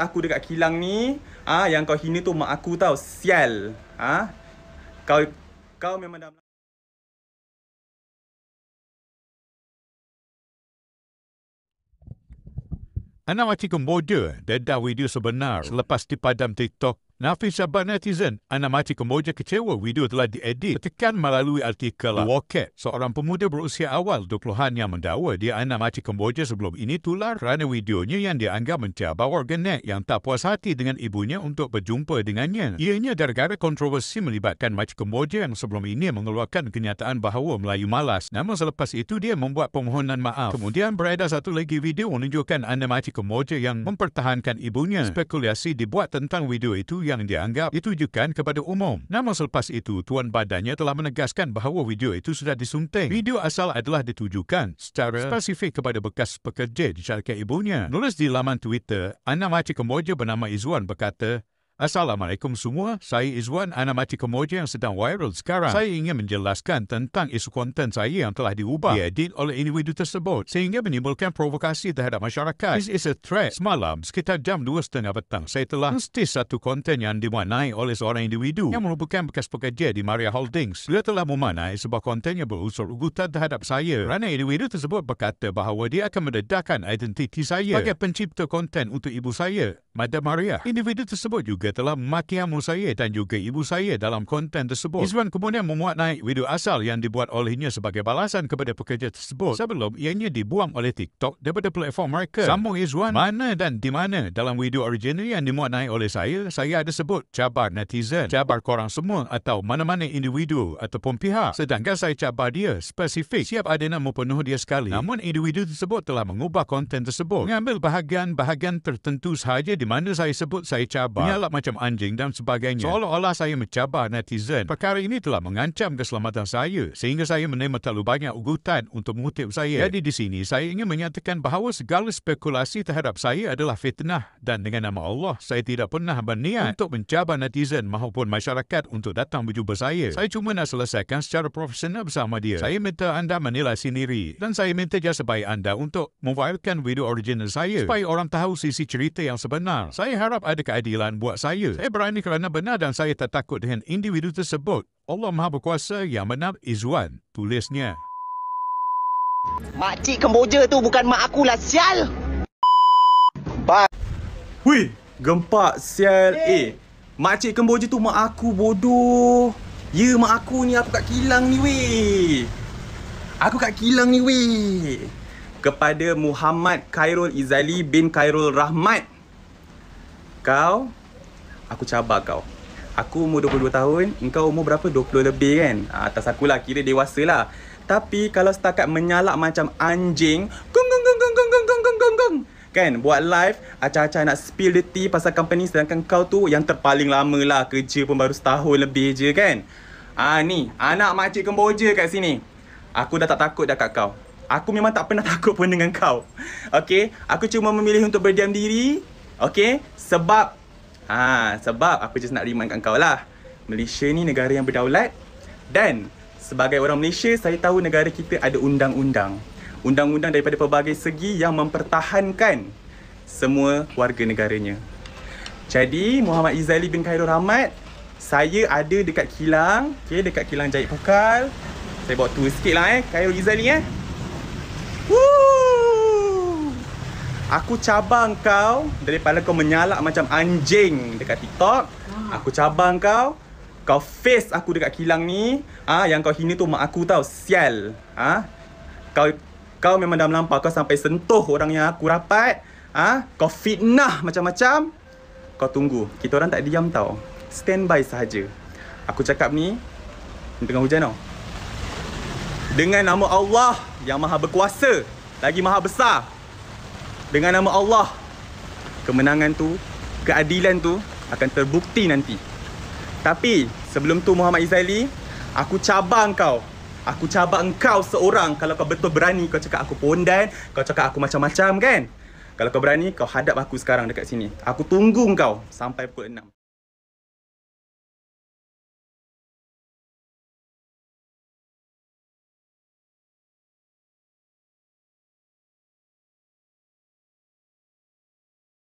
aku dekat kilang ni ah yang kau hina tu mak aku tau sial ah kau kau memang dah Anak macam bodoh, dan dah video sebenar selepas dipadam TikTok Nafisa Barnetizen, anamati kemoja kecewa video telah diedit tekan melalui artikel Woket. Seorang pemuda berusia awal 20-an yang mendakwa dia anamati kemoja sebelum ini tular kerana videonya yang dianggap mencabar warganet yang tak puas hati dengan ibunya untuk berjumpa dengannya. Ianya gara-gara kontroversi melibatkan macam kemoja yang sebelum ini mengeluarkan kenyataan bahawa Melayu malas. Namun selepas itu dia membuat permohonan maaf. Kemudian beredar satu lagi video menunjukkan anamati kemoja yang mempertahankan ibunya. Spekulasi dibuat tentang video itu yang yang dianggap ditujukan kepada umum. Namun selepas itu, Tuan Badannya telah menegaskan bahawa video itu sudah disunting. Video asal adalah ditujukan secara spesifik kepada bekas pekerja di syarikat ibunya. Nulis di laman Twitter, anak makcik kemboja bernama Izuan berkata, Assalamualaikum semua, saya Izwan Anamati Kemoja yang sedang viral sekarang. Saya ingin menjelaskan tentang isu konten saya yang telah diubah, diedit oleh individu tersebut sehingga menimbulkan provokasi terhadap masyarakat. This is a threat. Semalam, sekitar jam 2.30 petang, saya telah mesti satu konten yang diwarnai oleh seorang individu yang merupakan bekas pekerja di Maria Holdings. Dia telah memanai sebuah konten yang berusur ugutan terhadap saya kerana individu tersebut berkata bahawa dia akan mendedahkan identiti saya sebagai pencipta konten untuk ibu saya. Madam Maria, individu tersebut juga telah mati amu saya dan juga ibu saya dalam konten tersebut. Izwan kemudian memuat naik video asal yang dibuat olehnya sebagai balasan kepada pekerja tersebut sebelum ianya dibuang oleh TikTok daripada platform mereka. Sambung Izwan, mana dan di mana dalam video original yang dimuat naik oleh saya, saya ada sebut cabar netizen, cabar korang semua atau mana-mana individu ataupun pihak. Sedangkan saya cabar dia spesifik, siap ada nak memenuh dia sekali. Namun individu tersebut telah mengubah konten tersebut. Mengambil bahagian-bahagian tertentu sahaja di mana saya sebut saya cabar, menyalak macam anjing dan sebagainya. Seolah-olah saya mencabar netizen. Perkara ini telah mengancam keselamatan saya sehingga saya menerima terlalu banyak ugutan untuk mengutip saya. Jadi di sini saya ingin menyatakan bahawa segala spekulasi terhadap saya adalah fitnah dan dengan nama Allah saya tidak pernah berniat untuk mencabar netizen maupun masyarakat untuk datang berjumpa saya. Saya cuma nak selesaikan secara profesional bersama dia. Saya minta anda menilai sendiri dan saya minta jasa baik anda untuk memfailkan video original saya supaya orang tahu sisi cerita yang sebenar benar. Saya harap ada keadilan buat saya. Saya berani kerana benar dan saya tak takut dengan individu tersebut. Allah Maha Berkuasa yang benar is one. Tulisnya. Makcik Kemboja tu bukan mak lah sial! Bye. Wih, gempak sial hey. eh. Makcik Kemboja tu mak aku bodoh. Ya, mak aku ni aku kat kilang ni weh. Aku kat kilang ni weh. Kepada Muhammad Khairul Izali bin Khairul Rahmat. Kau Aku cabar kau Aku umur 22 tahun Engkau umur berapa? 20 lebih kan? Atas akulah kira dewasa lah Tapi kalau setakat menyalak macam anjing Gung gung gung gung gung gung gung gung gung gung Kan buat live Acah-acah nak spill the tea pasal company Sedangkan kau tu yang terpaling lama lah Kerja pun baru setahun lebih je kan Ah ni anak makcik kemboja kat sini Aku dah tak takut dah kat kau Aku memang tak pernah takut pun dengan kau Okay Aku cuma memilih untuk berdiam diri Okay, sebab ha, Sebab aku just nak remind kau lah Malaysia ni negara yang berdaulat Dan sebagai orang Malaysia Saya tahu negara kita ada undang-undang Undang-undang daripada pelbagai segi Yang mempertahankan Semua warga negaranya Jadi Muhammad Izali bin Khairul Rahmat Saya ada dekat kilang okay, Dekat kilang jahit pukal Saya bawa tua sikit lah eh Khairul Izali eh Woo! Aku cabang kau daripada kau menyalak macam anjing dekat TikTok. Ah. Aku cabang kau kau face aku dekat kilang ni. Ah yang kau hina tu mak aku tau. Sial. Ah. Kau kau memang dah melampau kau sampai sentuh orang yang aku rapat. Ah kau fitnah macam-macam. Kau tunggu. Kita orang tak diam tau. Standby sahaja. Aku cakap ni dengan hujan tau. Dengan nama Allah yang maha berkuasa, lagi maha besar dengan nama Allah kemenangan tu keadilan tu akan terbukti nanti tapi sebelum tu Muhammad Izaili aku cabar kau aku cabar kau seorang kalau kau betul berani kau cakap aku pondan kau cakap aku macam-macam kan kalau kau berani kau hadap aku sekarang dekat sini aku tunggu kau sampai pukul 6